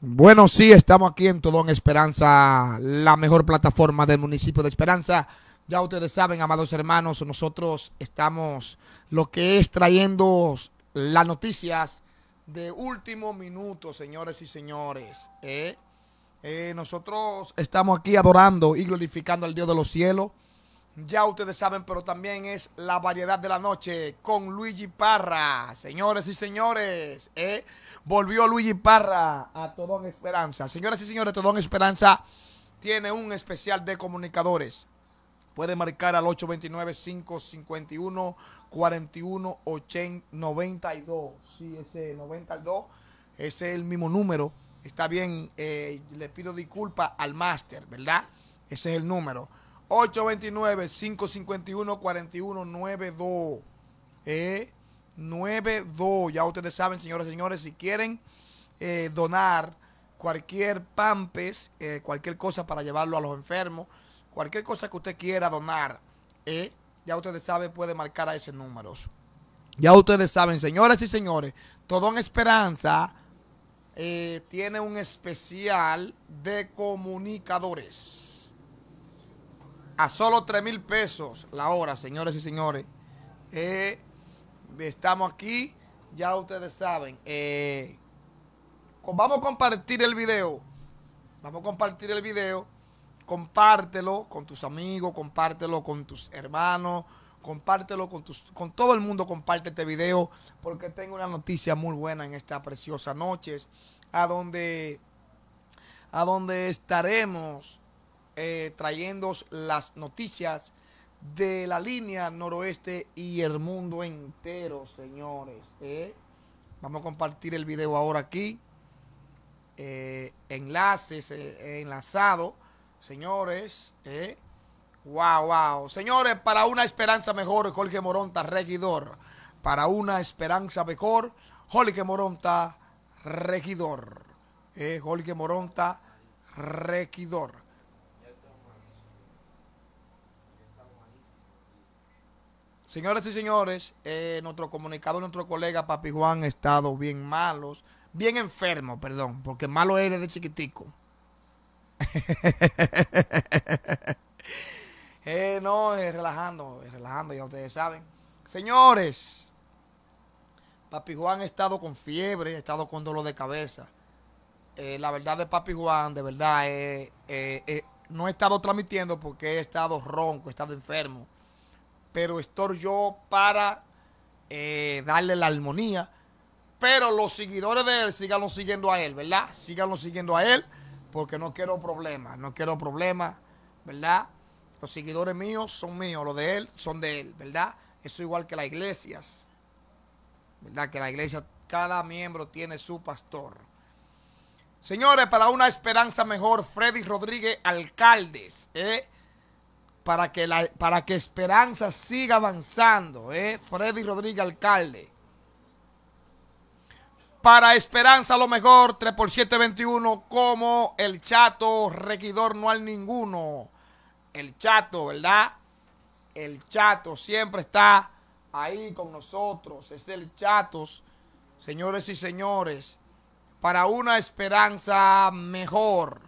Bueno, sí, estamos aquí en en Esperanza, la mejor plataforma del municipio de Esperanza. Ya ustedes saben, amados hermanos, nosotros estamos lo que es trayendo las noticias de último minuto, señores y señores. Eh, eh nosotros estamos aquí adorando y glorificando al Dios de los cielos ya ustedes saben, pero también es la variedad de la noche con Luigi Parra. Señores y señores, ¿eh? volvió Luigi Parra a Todón Esperanza. Señoras y señores, Todón Esperanza tiene un especial de comunicadores. Puede marcar al 829 551 dos. Sí, ese 92, ese es el mismo número. Está bien, eh, le pido disculpas al máster, ¿verdad? Ese es el número. 829-551-4192. Eh, 92. Ya ustedes saben, señoras y señores, si quieren eh, donar cualquier pampes, eh, cualquier cosa para llevarlo a los enfermos, cualquier cosa que usted quiera donar, eh, ya ustedes saben, puede marcar a ese número. Ya ustedes saben, señoras y señores, Todo en Esperanza tiene un especial de comunicadores a solo 3 mil pesos la hora, señores y señores. Eh, estamos aquí, ya ustedes saben. Eh, vamos a compartir el video. Vamos a compartir el video. Compártelo con tus amigos, compártelo con tus hermanos, compártelo con tus con todo el mundo, comparte este video porque tengo una noticia muy buena en esta preciosa noche. a donde a donde estaremos eh, trayendo las noticias de la línea noroeste y el mundo entero, señores. ¿eh? Vamos a compartir el video ahora aquí. Eh, enlaces, eh, enlazado, señores. Wow, wow. Señores, para una esperanza mejor, Jorge Moronta, regidor. Para una esperanza mejor, Jorge Moronta, regidor. Jorge Moronta, regidor. Señores y señores, eh, nuestro comunicado, nuestro colega Papi Juan, ha estado bien malos, bien enfermo, perdón, porque malo él de chiquitico. Eh, no, es eh, relajando, eh, relajando, ya ustedes saben. Señores, Papi Juan ha estado con fiebre, ha estado con dolor de cabeza. la verdad de Papi Juan, de verdad, no he estado transmitiendo porque he estado ronco, he estado enfermo pero estoy yo para eh, darle la armonía. Pero los seguidores de él, síganlo siguiendo a él, ¿verdad? Síganlo siguiendo a él, porque no quiero problemas, no quiero problemas, ¿verdad? Los seguidores míos son míos, los de él son de él, ¿verdad? Eso igual que las iglesias, ¿verdad? Que la iglesia, cada miembro tiene su pastor. Señores, para una esperanza mejor, Freddy Rodríguez, alcaldes, ¿eh? para que, la, para que Esperanza siga avanzando, ¿eh? Freddy Rodríguez, alcalde. Para Esperanza lo mejor, 3 x 721, como el chato, regidor no hay ninguno. El chato, ¿verdad? El chato siempre está ahí con nosotros. Es el chatos, señores y señores, para una esperanza mejor.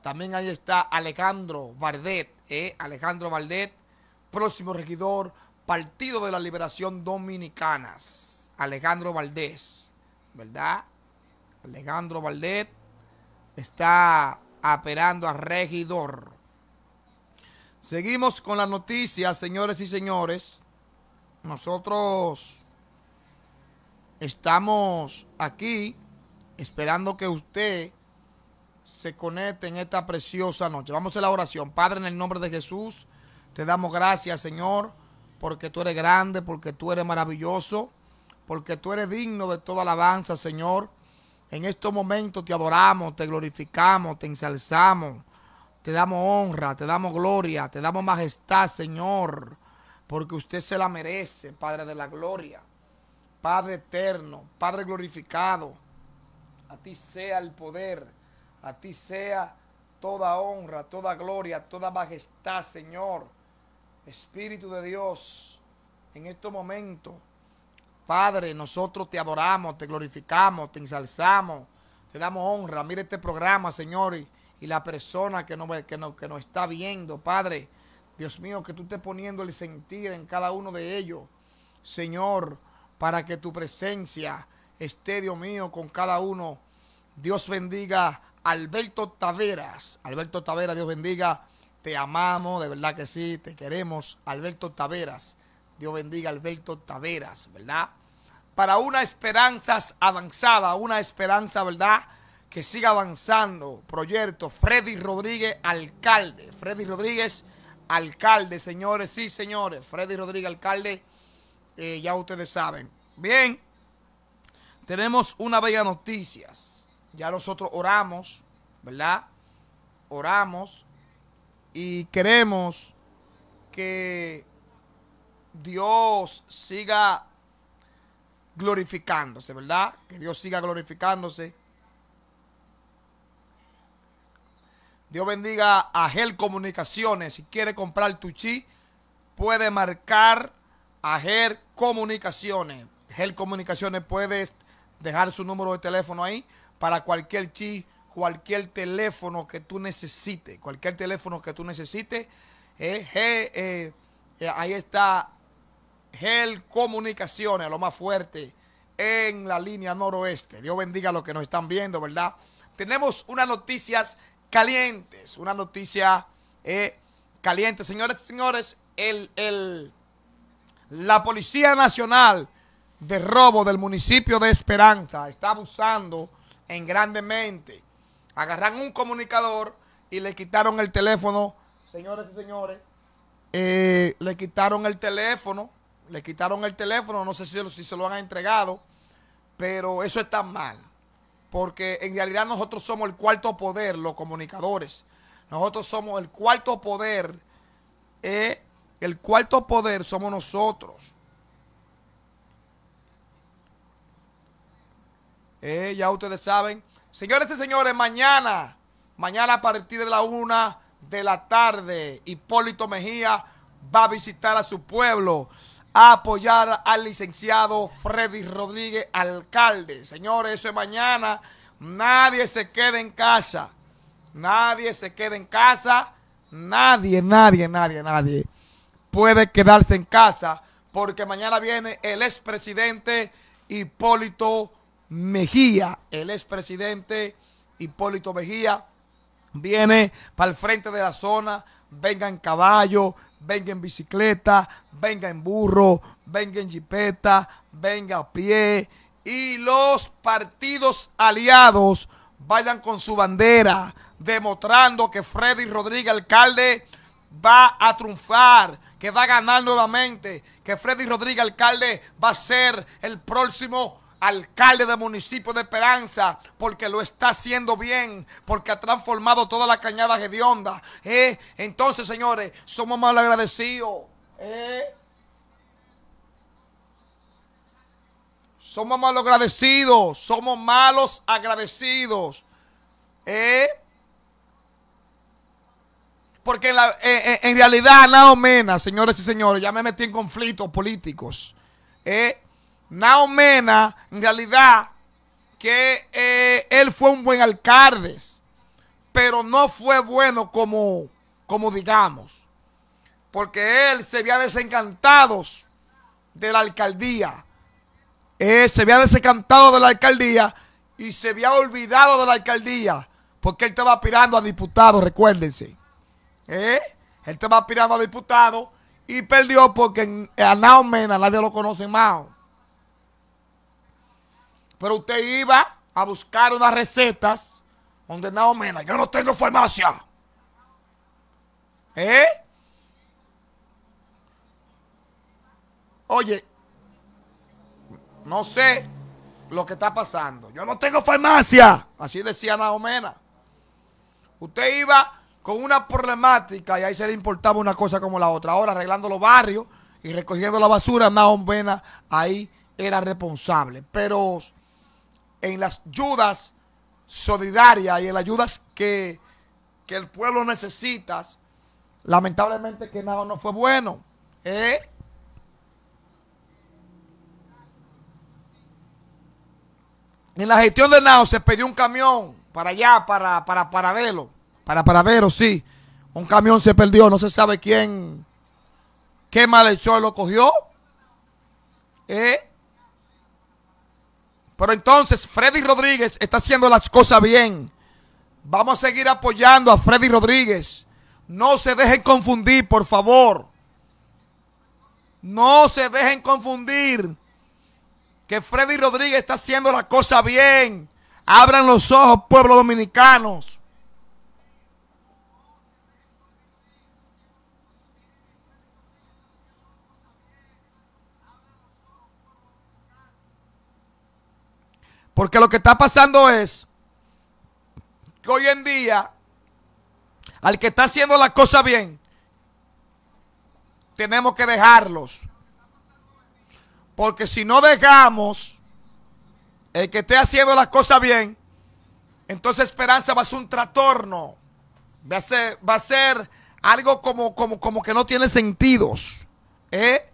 También ahí está Alejandro Bardet. Alejandro Valdés, próximo regidor, Partido de la Liberación Dominicanas, Alejandro Valdés, ¿verdad? Alejandro Valdés está apelando a regidor. Seguimos con las noticias, señores y señores. Nosotros estamos aquí esperando que usted se en esta preciosa noche. Vamos a la oración. Padre, en el nombre de Jesús, te damos gracias, Señor, porque tú eres grande, porque tú eres maravilloso, porque tú eres digno de toda alabanza, Señor. En estos momentos te adoramos, te glorificamos, te ensalzamos, te damos honra, te damos gloria, te damos majestad, Señor, porque usted se la merece, Padre de la gloria, Padre eterno, Padre glorificado. A ti sea el poder a ti sea toda honra, toda gloria, toda majestad, Señor. Espíritu de Dios, en estos momentos, Padre, nosotros te adoramos, te glorificamos, te ensalzamos, te damos honra. Mira este programa, Señor, y, la persona que nos, que, que nos está viendo, Padre. Dios mío, que tú estés poniendo el sentir en cada uno de ellos, Señor, para que tu presencia esté, Dios mío, con cada uno. Dios bendiga Alberto Taveras. Alberto Taveras, Dios bendiga. Te amamos, de verdad que sí, te queremos. Alberto Taveras. Dios bendiga Alberto Taveras, ¿verdad? Para una esperanza avanzada, una esperanza, ¿verdad? Que siga avanzando. Proyecto Freddy Rodríguez, alcalde. Freddy Rodríguez, alcalde, señores, sí, señores. Freddy Rodríguez, alcalde, eh, ya ustedes saben. Bien, tenemos una bella noticia, ya nosotros oramos, ¿verdad? Oramos y queremos que Dios siga glorificándose, ¿verdad? Que Dios siga glorificándose. Dios bendiga a Gel Comunicaciones. Si quiere comprar tu chi, puede marcar a Gel Comunicaciones. Gel Comunicaciones puedes dejar su número de teléfono ahí para cualquier chip, cualquier teléfono que tú necesites, cualquier teléfono que tú necesites. Eh, eh, eh, ahí está Gel Comunicaciones, lo más fuerte en la línea noroeste. Dios bendiga a los que nos están viendo, ¿verdad? Tenemos unas noticias calientes, una noticia caliente. Señores, señores, el, el, la Policía Nacional de Robo del municipio de Esperanza está abusando en grande mente, Agarran un comunicador y le quitaron el teléfono, señores y señores. Eh, le quitaron el teléfono, le quitaron el teléfono, no sé si, si se lo han entregado, pero eso está mal, porque en realidad nosotros somos el cuarto poder, los comunicadores. Nosotros somos el cuarto poder, eh, el cuarto poder somos nosotros. Eh, ya ustedes saben. Señores y señores, mañana, mañana a partir de la una de la tarde, Hipólito Mejía va a visitar a su pueblo a apoyar al licenciado Freddy Rodríguez, alcalde. Señores, eso es mañana. Nadie se quede en casa. Nadie se quede en casa. Nadie, nadie, nadie, nadie puede quedarse en casa porque mañana viene el expresidente Hipólito Mejía, el expresidente Hipólito Mejía, viene para el frente de la zona, venga en caballo, venga en bicicleta, venga en burro, venga en jipeta, venga a pie. Y los partidos aliados vayan con su bandera, demostrando que Freddy Rodríguez, alcalde, va a triunfar, que va a ganar nuevamente, que Freddy Rodríguez, alcalde, va a ser el próximo alcalde del municipio de Esperanza, porque lo está haciendo bien, porque ha transformado toda la cañada hedionda. ¿eh? Entonces, señores, somos mal agradecidos. Eh. Somos malos agradecidos, somos malos agradecidos. Eh. Porque eh, en, realidad, nada menos, señores y señores, ya me metí en conflictos políticos. ¿eh? Naomena, Mena, en realidad, que eh, él fue un buen alcalde, pero no fue bueno como, como digamos, porque él se había desencantado de la alcaldía. se había desencantado de la alcaldía y se había olvidado de la alcaldía, porque él estaba aspirando a diputado, recuérdense. ¿Eh? Él estaba aspirando a diputado y perdió porque a Naomena Mena nadie lo conoce más. Pero usted iba a buscar unas recetas donde nada menos, yo no tengo farmacia. ¿Eh? Oye, no sé lo que está pasando. Yo no tengo farmacia. Así decía Naomena. Usted iba con una problemática y ahí se le importaba una cosa como la otra. Ahora arreglando los barrios y recogiendo la basura, Naomena ahí era responsable. Pero en las ayudas solidarias y en las ayudas que, que el pueblo necesita, lamentablemente que nada no fue bueno. ¿eh? En la gestión de Nao se perdió un camión para allá, para, para verlo Para verlo, sí. Un camión se perdió, no se sabe quién, qué mal y lo cogió. ¿Eh? Pero entonces Freddy Rodríguez está haciendo las cosas bien. Vamos a seguir apoyando a Freddy Rodríguez. No se dejen confundir, por favor. No se dejen confundir que Freddy Rodríguez está haciendo las cosas bien. Abran los ojos, pueblo dominicanos. Porque lo que está pasando es que hoy en día al que está haciendo las cosas bien, tenemos que dejarlos. Porque si no dejamos el que esté haciendo las cosas bien, entonces esperanza va a ser un trastorno. Va a ser, algo como, como, como que no tiene sentidos. ¿eh?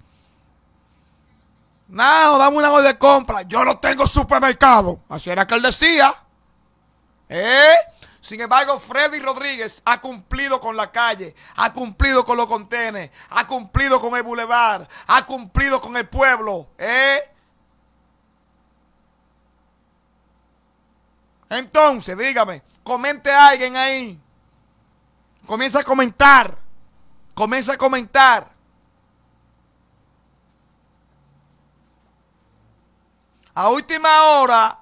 No, dame una hora de compra. Yo no tengo supermercado. Así era que él decía. ¿Eh? Sin embargo, Freddy Rodríguez ha cumplido con la calle, ha cumplido con los contenes, ha cumplido con el bulevar, ha cumplido con el pueblo. ¿eh? Entonces, dígame, comente a alguien ahí. Comienza a comentar. Comienza a comentar. A última hora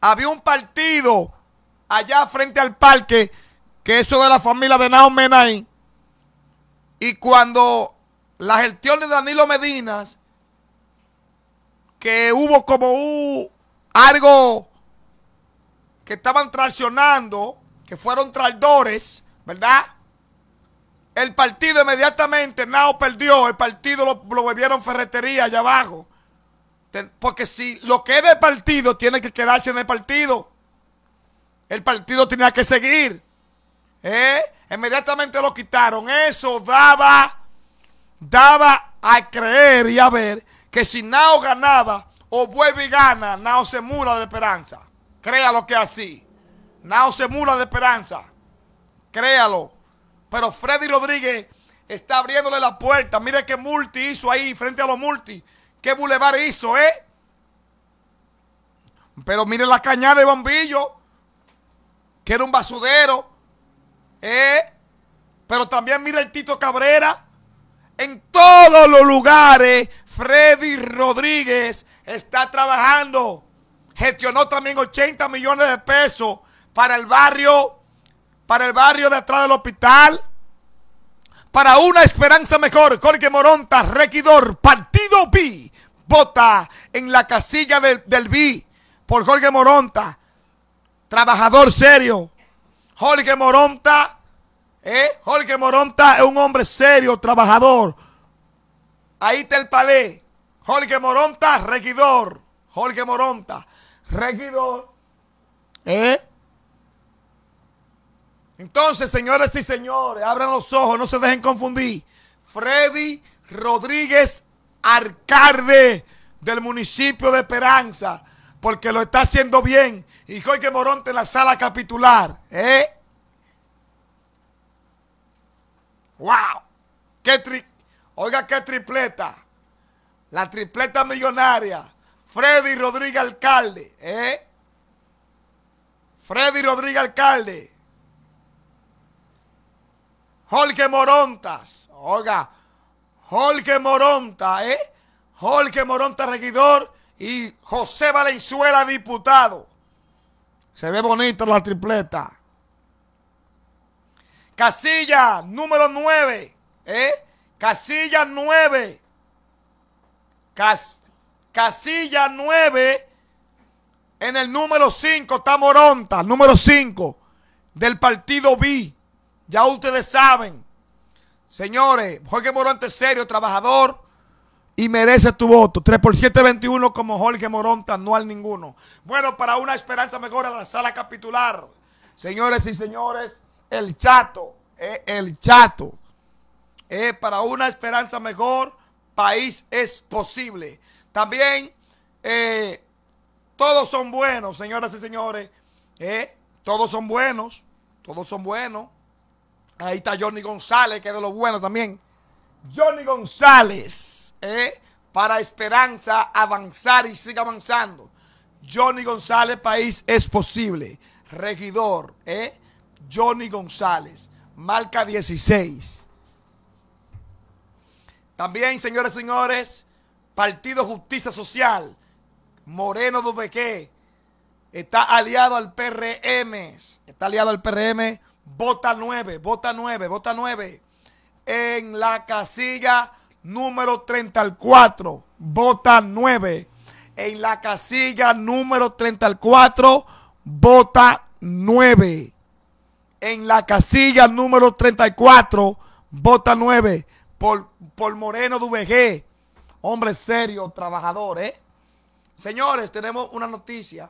había un partido allá frente al parque, que eso de la familia de Nao Menay. Y cuando la gestión de Danilo Medinas, que hubo como algo que estaban traicionando, que fueron traidores, ¿verdad? El partido inmediatamente, Nao perdió, el partido lo, bebieron ferretería allá abajo. Porque si lo que es del partido, tiene que quedarse en el partido. El partido tenía que seguir. ¿Eh? Inmediatamente lo quitaron. Eso daba, daba a creer y a ver que si Nao ganaba o vuelve y gana, Nao se mura de esperanza. Créalo que así. Nao se mura de esperanza. Créalo. Pero Freddy Rodríguez está abriéndole la puerta. Mire qué multi hizo ahí frente a los multi. Qué bulevar hizo, ¿eh? Pero mire la cañada de bombillo. Que era un basudero. ¿Eh? Pero también mire el Tito Cabrera. En todos los lugares, Freddy Rodríguez está trabajando. Gestionó también 80 millones de pesos para el barrio para el barrio de atrás del hospital, para una esperanza mejor. Jorge Moronta, regidor, partido B, vota en la casilla del, del B por Jorge Moronta, trabajador serio. Jorge Moronta, eh, Jorge Moronta es un hombre serio, trabajador. Ahí está el palé. Jorge Moronta, regidor. Jorge Moronta, regidor. ¿Eh? Entonces, señores y señores, abran los ojos, no se dejen confundir. Freddy Rodríguez Alcalde del municipio de Esperanza, porque lo está haciendo bien. Y Jorge Moronte en la sala capitular. ¿eh? ¡Wow! ¡Qué Oiga, qué tripleta. La tripleta millonaria. Freddy Rodríguez Alcalde. ¿eh? Freddy Rodríguez Alcalde. Jorge Morontas. Oiga, Jorge Moronta, ¿eh? Jorge Moronta, regidor, y José Valenzuela, diputado. Se ve bonita la tripleta. Casilla número 9, ¿eh? Casilla 9. casilla 9. En el número 5 está Moronta, número 5 del partido B. Ya ustedes saben. Señores, Jorge Moronta es serio, trabajador y merece tu voto. 3 por 7, como Jorge Moronta, no hay ninguno. Bueno, para una esperanza mejor a la sala capitular. Señores y señores, el chato, eh, el chato. Eh, para una esperanza mejor, país es posible. También, eh, todos son buenos, señoras y señores. todos son buenos, todos son buenos. Ahí está Johnny González, que es de lo bueno también. Johnny González, ¿eh? para Esperanza avanzar y siga avanzando. Johnny González, país es posible. Regidor, ¿eh? Johnny González, marca 16. También, señores y señores, Partido Justicia Social, Moreno Dubeque, está aliado al PRM, está aliado al PRM vota 9, vota 9, vota 9. En la casilla número 34, vota 9. En la casilla número 34, vota 9. En la casilla número 34, vota 9. Por, por Moreno vg Hombre serio, trabajador, ¿eh? Señores, tenemos una noticia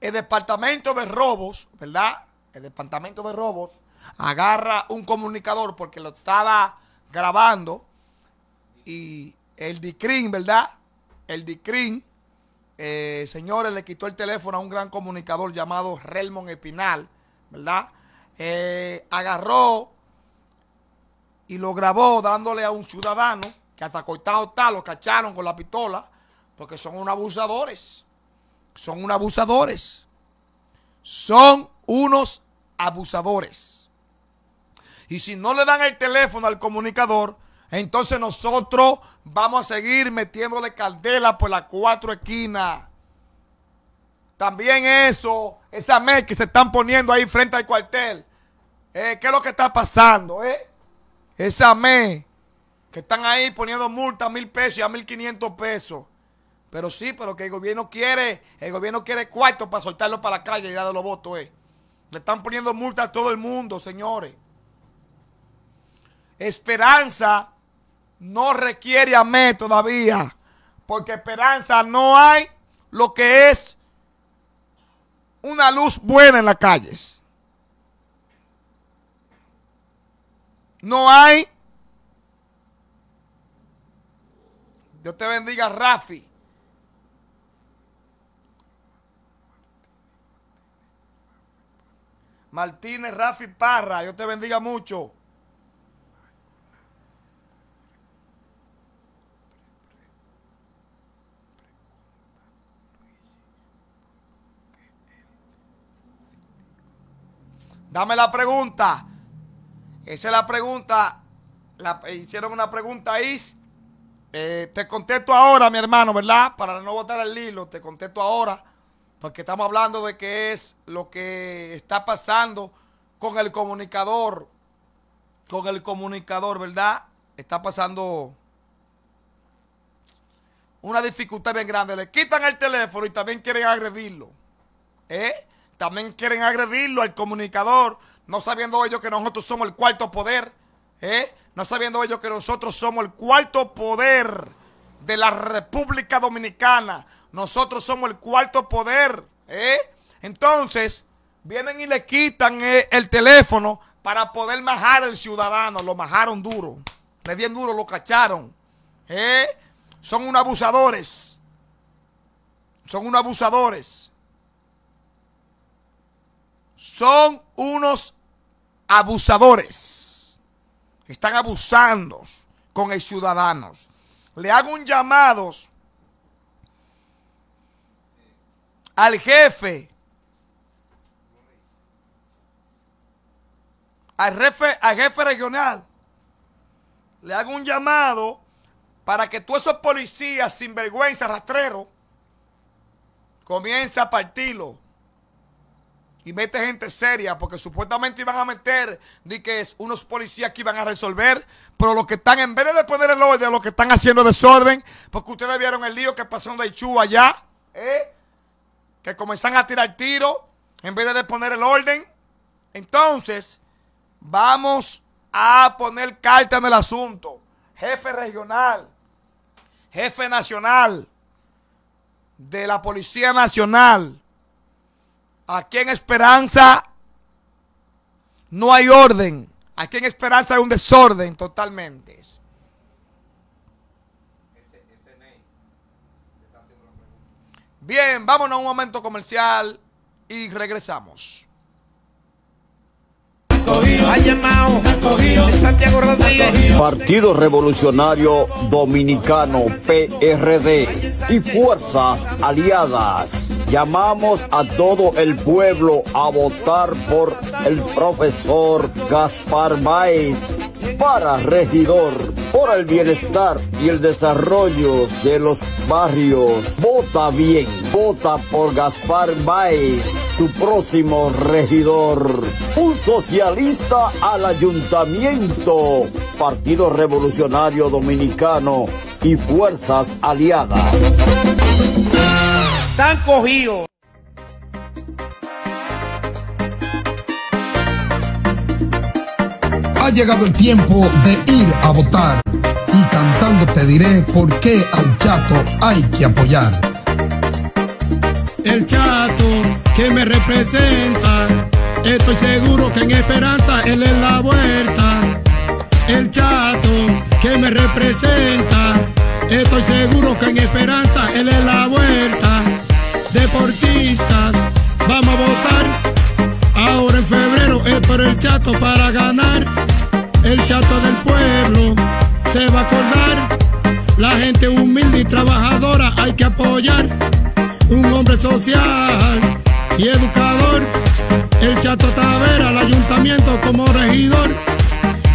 el departamento de robos, ¿verdad? El departamento de robos agarra un comunicador porque lo estaba grabando y el DICRIN, ¿verdad? El DICRIN, eh, señores, le quitó el teléfono a un gran comunicador llamado Relmon Espinal, ¿verdad? Eh, agarró y lo grabó dándole a un ciudadano que hasta coitado está, lo cacharon con la pistola, porque son unos abusadores son unos abusadores. Son unos abusadores. Y si no le dan el teléfono al comunicador, entonces nosotros vamos a seguir metiéndole candela por las cuatro esquinas. También eso, esa mes que se están poniendo ahí frente al cuartel. Eh, ¿Qué es lo que está pasando? Eh? Esa mes que están ahí poniendo multa a mil pesos y a mil quinientos pesos. Pero sí, pero que el gobierno quiere, el gobierno quiere cuarto para soltarlo para la calle y darle los votos, eh. Le están poniendo multa a todo el mundo, señores. Esperanza no requiere a mí todavía, porque esperanza no hay lo que es una luz buena en las calles. No hay. Dios te bendiga, Rafi. Martínez Rafi Parra, Dios te bendiga mucho. Dame la pregunta. Esa es la pregunta. hicieron una pregunta ahí. Eh, te contesto ahora, mi hermano, ¿verdad? Para no votar al hilo, te contesto ahora porque estamos hablando de qué es lo que está pasando con el comunicador, con el comunicador, ¿verdad? Está pasando una dificultad bien grande. Le quitan el teléfono y también quieren agredirlo. ¿Eh? También quieren agredirlo al comunicador, no sabiendo ellos que nosotros somos el cuarto poder. ¿Eh? No sabiendo ellos que nosotros somos el cuarto poder de la República Dominicana. Nosotros somos el cuarto poder. ¿eh? Entonces, vienen y le quitan eh, el teléfono para poder majar al ciudadano. Lo majaron duro. Le dieron duro, lo cacharon. ¿eh? Son unos abusadores. Son unos abusadores. Son unos abusadores. Están abusando con el ciudadanos le hago un llamado al jefe, al jefe, al jefe regional, le hago un llamado para que todos esos policías vergüenza, rastrero, comiencen a partirlo y mete gente seria, porque supuestamente iban a meter de que es unos policías que iban a resolver, pero lo que están, en vez de poner el orden, lo que están haciendo desorden, porque ustedes vieron el lío que pasó en Daichú allá, ¿eh? que comenzan a tirar tiros, en vez de poner el orden. Entonces, vamos a poner carta en el asunto. Jefe regional, jefe nacional, de la Policía Nacional, Aquí en Esperanza no hay orden. Aquí en Esperanza hay un desorden totalmente. Bien, vámonos a un momento comercial y regresamos. Santiago Rodríguez. Partido Revolucionario Dominicano, PRD y Fuerzas Aliadas. Llamamos a todo el pueblo a votar por el profesor Gaspar Báez para regidor por el bienestar y el desarrollo de los barrios. Vota bien, vota por Gaspar Báez su próximo regidor. Un socialista al ayuntamiento, Partido Revolucionario Dominicano y Fuerzas Aliadas. Tan cogido. Ha llegado el tiempo de ir a votar y cantando te diré por qué al chato hay que apoyar el chato que me representa. Estoy seguro que en esperanza él es la vuelta. El chato que me representa. Estoy seguro que en esperanza él es la vuelta. Deportistas, vamos a votar. Ahora en febrero es por el chato para ganar. El chato del pueblo se va a acordar. La gente humilde y trabajadora hay que apoyar un hombre social y educador. El chato Tavera el ayuntamiento como regidor.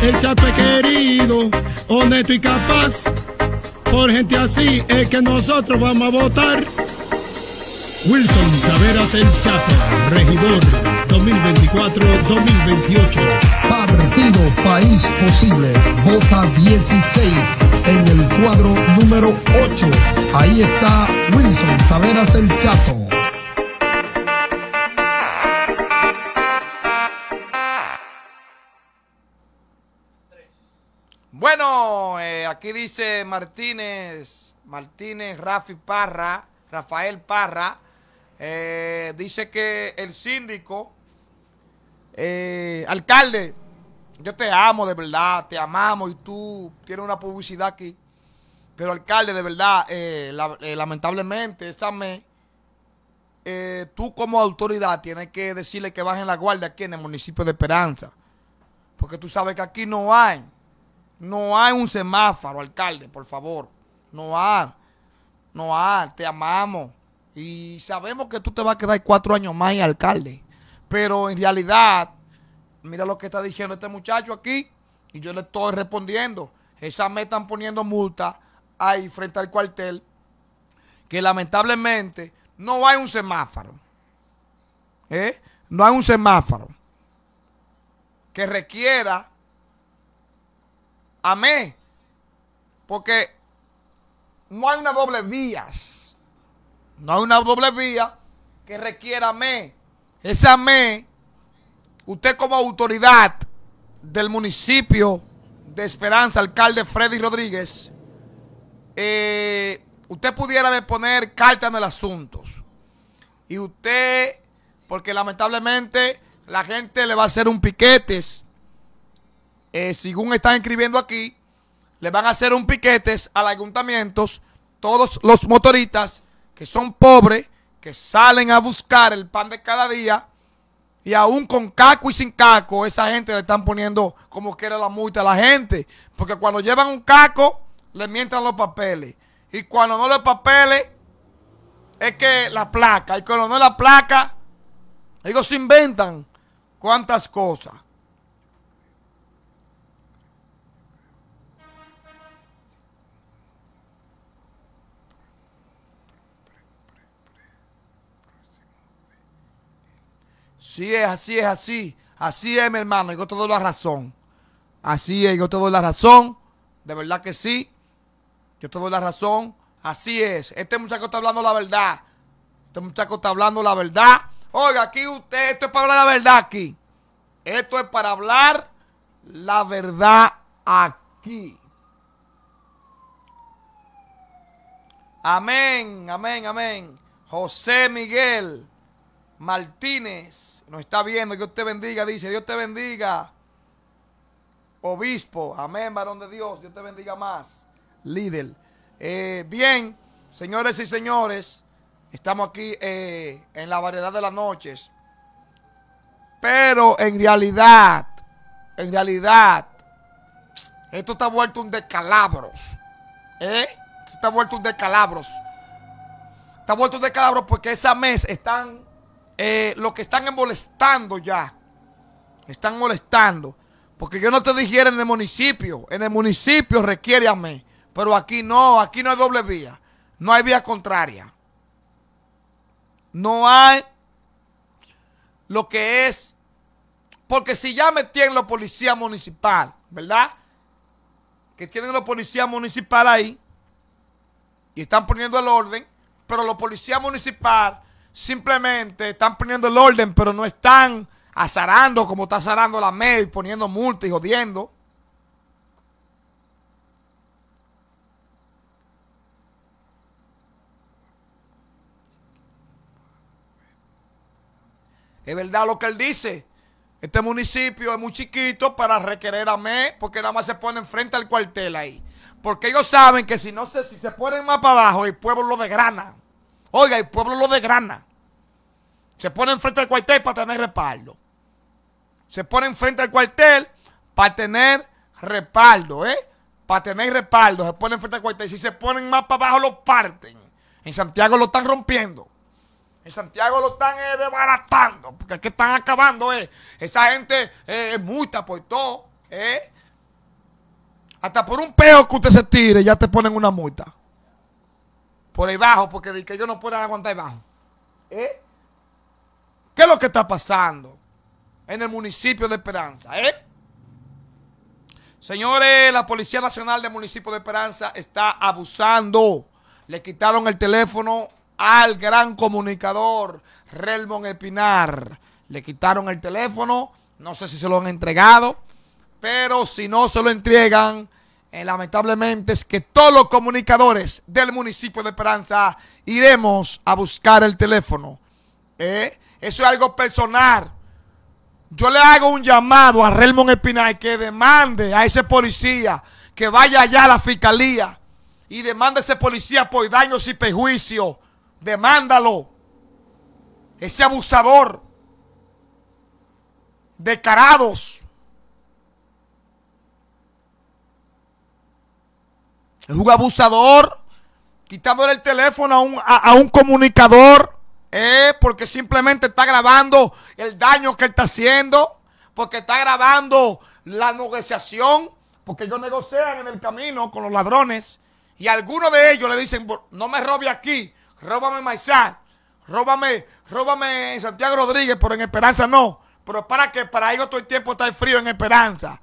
El chato es querido, honesto y capaz. Por gente así es que nosotros vamos a votar. Wilson Taveras el Chato, regidor 2024-2028. Partido País Posible, vota 16 en el cuadro número 8. Ahí está Wilson Taveras el Chato. Bueno, eh, aquí dice Martínez, Martínez Rafi Parra, Rafael Parra, eh, dice que el síndico, eh, alcalde, yo te amo de verdad, te amamos y tú tienes una publicidad aquí. Pero alcalde, de verdad, eh, eh, lamentablemente, esa mes, eh, tú como autoridad tienes que decirle que vas en la guardia aquí en el municipio de Esperanza. Porque tú sabes que aquí no hay, no hay un semáforo, alcalde, por favor. No hay, no hay, te amamos. Y sabemos que tú te vas a quedar cuatro años más alcalde. Pero en realidad mira lo que está diciendo este muchacho aquí y yo le estoy respondiendo. esa me están poniendo multa ahí frente al cuartel que lamentablemente no hay un semáforo. ¿eh? No hay un semáforo que requiera a mí porque no hay una doble vía No hay una doble vía que requiera a mí, Esa me Usted como autoridad del municipio de Esperanza, alcalde Freddy Rodríguez, eh, usted pudiera poner carta en el asunto. Y usted, porque lamentablemente la gente le va a hacer un piquetes, eh, según están escribiendo aquí, le van a hacer un piquetes al ayuntamiento. todos los motoristas que son pobres, que salen a buscar el pan de cada día y aún con caco y sin caco, esa gente le están poniendo como que la multa a la gente. Porque cuando llevan un caco, le mientan los papeles. Y cuando no los papeles, es que la placa. Y cuando no la placa, ellos se inventan cuántas cosas. Sí es, así es, así. Así es, mi hermano. Yo te doy la razón. Así es, yo te doy la razón. De verdad que sí. Yo te doy la razón. Así es. Este muchacho está hablando la verdad. Este muchacho está hablando la verdad. Oiga, aquí usted, esto es para hablar la verdad aquí. Esto es para hablar la verdad aquí. Amén, amén, amén. José Miguel. Martínez nos está viendo, Dios te bendiga, dice, Dios te bendiga. Obispo, amén, varón de Dios, Dios te bendiga más. Líder. Eh, bien, señores y señores, estamos aquí eh, en la variedad de las noches. Pero en realidad, en realidad, esto está vuelto un descalabros. ¿Eh? Esto está vuelto un descalabros. Está vuelto un descalabros porque esa mes están eh, lo que están molestando ya. Están molestando. Porque yo no te dijera en el municipio. En el municipio requiere a mí. Pero aquí no, aquí no hay doble vía. No hay vía contraria. No hay lo que es. Porque si ya tienen la policía municipal, ¿verdad? Que tienen los policía municipal ahí y están poniendo el orden, pero los policía municipal simplemente están poniendo el orden, pero no están azarando como está azarando la y poniendo multas y jodiendo. Es verdad lo que él dice. Este municipio es muy chiquito para requerer a me porque nada más se pone enfrente al cuartel ahí. Porque ellos saben que si no se, si se ponen más para abajo, el pueblo lo degrana. Oiga, el pueblo lo degrana. Se pone enfrente del cuartel para tener respaldo. Se pone enfrente del cuartel para tener respaldo, ¿eh? Para tener respaldo. Se pone enfrente del cuartel. Si se ponen más para abajo, lo parten. En Santiago lo están rompiendo. En Santiago lo están eh, desbaratando. Porque que están acabando, ¿eh? Esa gente eh, es multa por todo, ¿eh? Hasta por un peo que usted se tire, ya te ponen una multa. Por ahí bajo, porque de que ellos no puedo aguantar el bajo. ¿Eh? ¿Qué es lo que está pasando en el municipio de Esperanza? ¿Eh? Señores, la Policía Nacional del municipio de Esperanza está abusando. Le quitaron el teléfono al gran comunicador Relmon Espinar. Le quitaron el teléfono. No sé si se lo han entregado. Pero si no se lo entregan, eh, lamentablemente es que todos los comunicadores del municipio de Esperanza iremos a buscar el teléfono. Eh, eso es algo personal. Yo le hago un llamado a Raymond Espinal que demande a ese policía que vaya allá a la fiscalía y demande a ese policía por daños y perjuicios. Demándalo. Ese abusador. Decarados. Es un abusador, quitándole el teléfono a un, comunicador, eh, porque simplemente está grabando el daño que está haciendo, porque está grabando la negociación, porque ellos negocian en el camino con los ladrones y algunos de ellos le dicen, no me robe aquí, róbame Maizal, róbame, róbame Santiago Rodríguez, pero en Esperanza no. Pero para que para ellos todo el tiempo está el frío en Esperanza.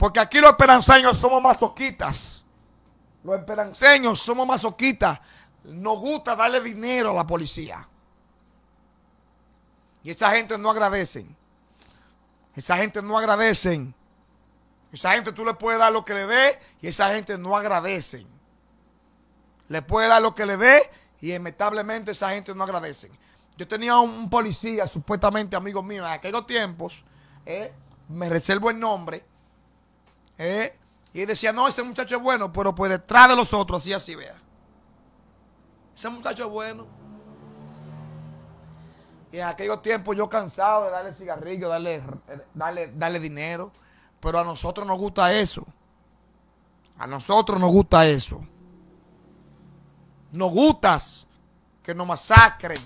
Porque aquí los esperanceños somos mazoquitas. Los esperanceños somos masoquitas. Nos gusta darle dinero a la policía. Y esa gente no agradecen. Esa gente no agradecen. Esa gente tú le puedes dar lo que le dé y esa gente no agradecen. Le puedes dar lo que le dé y lamentablemente esa gente no agradecen. Yo tenía un, policía, supuestamente amigo mío, en aquellos tiempos, eh, me reservo el nombre, ¿Eh? Y decía, no, ese muchacho es bueno, pero por detrás de los otros, así, así, vea. Ese muchacho es bueno. Y en aquellos tiempos yo cansado de darle cigarrillo, darle, dinero. Pero a nosotros nos gusta eso. A nosotros nos gusta eso. Nos gustas que nos masacren.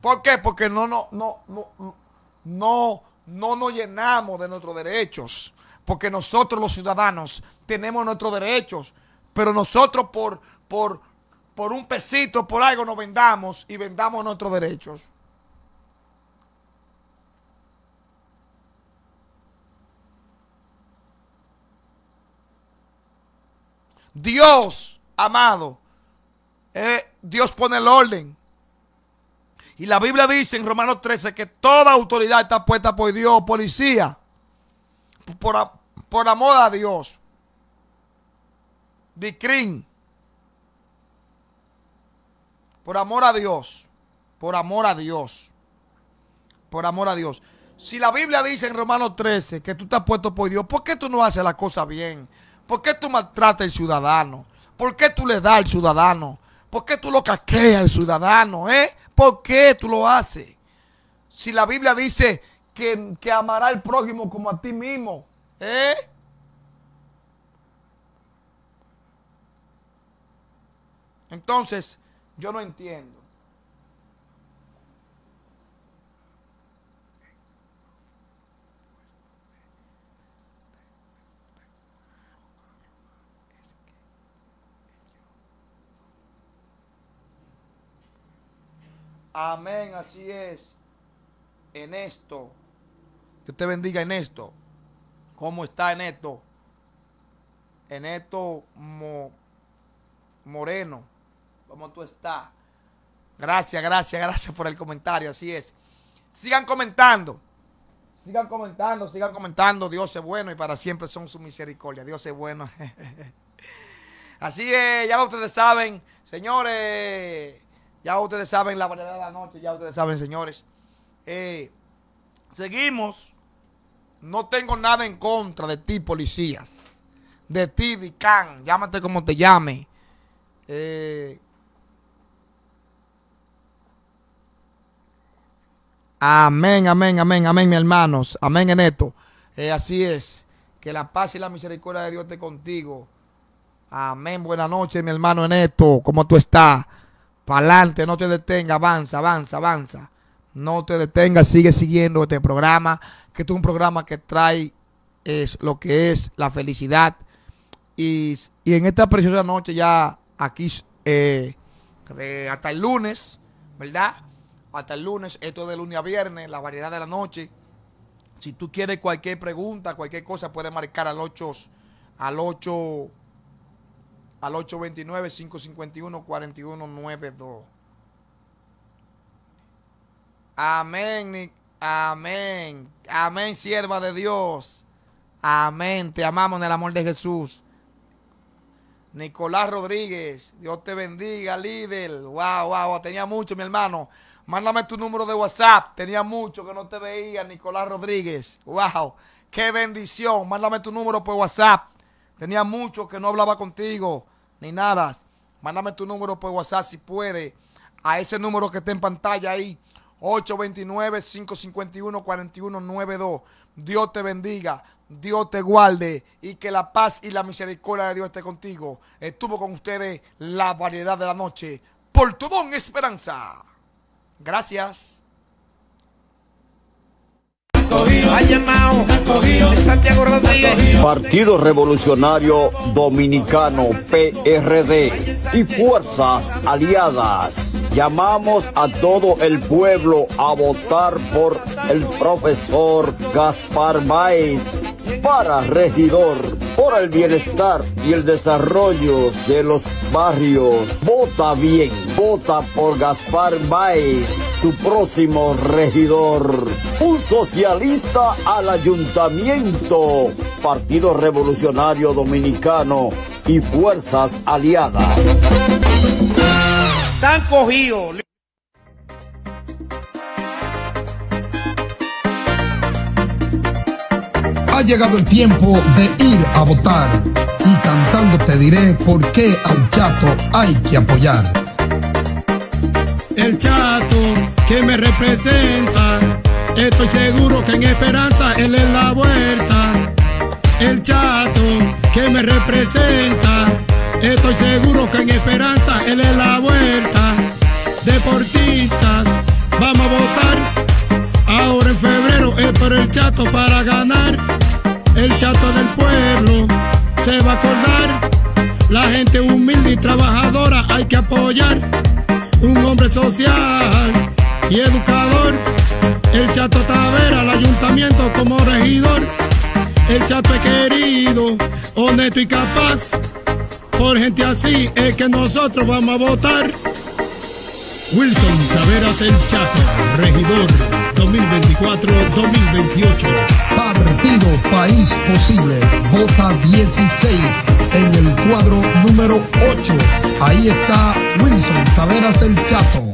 ¿Por qué? Porque no, no, no, no, no, no nos llenamos de nuestros derechos porque nosotros los ciudadanos tenemos nuestros derechos, pero nosotros por, por, por un pesito, por algo nos vendamos y vendamos nuestros derechos. Dios, amado, eh, Dios pone el orden. Y la Biblia dice en Romanos 13 que toda autoridad está puesta por Dios, policía, por, por amor a Dios. Dicrin. Por amor a Dios. Por amor a Dios. Por amor a Dios. Si la Biblia dice en Romanos 13 que tú estás puesto por Dios, ¿por qué tú no haces la cosa bien? ¿Por qué tú maltratas al ciudadano? ¿Por qué tú le das al ciudadano? ¿Por qué tú lo caqueas al ciudadano? Eh? ¿Por qué tú lo haces? Si la Biblia dice que, que amará al prójimo como a ti mismo, ¿Eh? Entonces, yo no entiendo. Amén, así es. En esto. Que te bendiga en esto cómo está Eneto, Eneto Moreno, cómo tú estás. Gracias, gracias, gracias por el comentario, así es. Sigan comentando, sigan comentando, sigan comentando, Dios es bueno y para siempre son su misericordia, Dios es bueno. así es, ya ustedes saben, señores, ya ustedes saben la variedad de la noche, ya ustedes saben, señores. Eh, seguimos no tengo nada en contra de ti, policías. De ti, Dicán. Llámate como te llame. Eh, amén, amén, amén, amén, mis hermanos. Amén en esto. Eh, así es. Que la paz y la misericordia de Dios esté contigo. Amén. Buenas noches, mi hermano en esto. ¿Cómo tú estás? Para adelante, no te detenga. Avanza, avanza, avanza. No te detengas, sigue siguiendo este programa, que es un programa que trae es, lo que es la felicidad. Y, en esta preciosa noche ya aquí, eh, hasta el lunes, ¿verdad? Hasta el lunes, esto de lunes a viernes, la variedad de la noche. Si tú quieres cualquier pregunta, cualquier cosa, puedes marcar al 8, al 8, al 829-551-4192. Amén, amén, amén, sierva de Dios. Amén, te amamos en el amor de Jesús. Nicolás Rodríguez, Dios te bendiga, líder. Wow, wow, tenía mucho, mi hermano. Mándame tu número de WhatsApp. Tenía mucho que no te veía, Nicolás Rodríguez. Wow, qué bendición. Mándame tu número por WhatsApp. Tenía mucho que no hablaba contigo, ni nada. Mándame tu número por WhatsApp si puede. A ese número que está en pantalla ahí. 829-551-4192. Dios te bendiga, Dios te guarde y que la paz y la misericordia de Dios esté contigo. Estuvo con ustedes la variedad de la noche por tu don esperanza. Gracias. Partido Revolucionario Dominicano, PRD y Fuerzas Aliadas. Llamamos a todo el pueblo a votar por el profesor Gaspar Baez para regidor por el bienestar y el desarrollo de los barrios. Vota bien, vota por Gaspar Maez su próximo regidor. Un socialista al ayuntamiento, Partido Revolucionario Dominicano y Fuerzas Aliadas. Tan cogido. Ha llegado el tiempo de ir a votar y cantando te diré por qué al chato hay que apoyar el chato que me representa. Estoy seguro que en esperanza él es la vuelta. El chato que me representa. Estoy seguro que en esperanza él es la vuelta. Deportistas, vamos a votar. Ahora en febrero es por el chato para ganar. El chato del pueblo se va a acordar. La gente humilde y trabajadora hay que apoyar un hombre social y educador. El Chato Tavera al ayuntamiento como regidor. El Chato es querido, honesto y capaz. Por gente así es que nosotros vamos a votar. Wilson Taveras el Chato, regidor. 2024-2028. Partido País Posible, vota 16 en el cuadro número 8. Ahí está Wilson Taveras el Chato.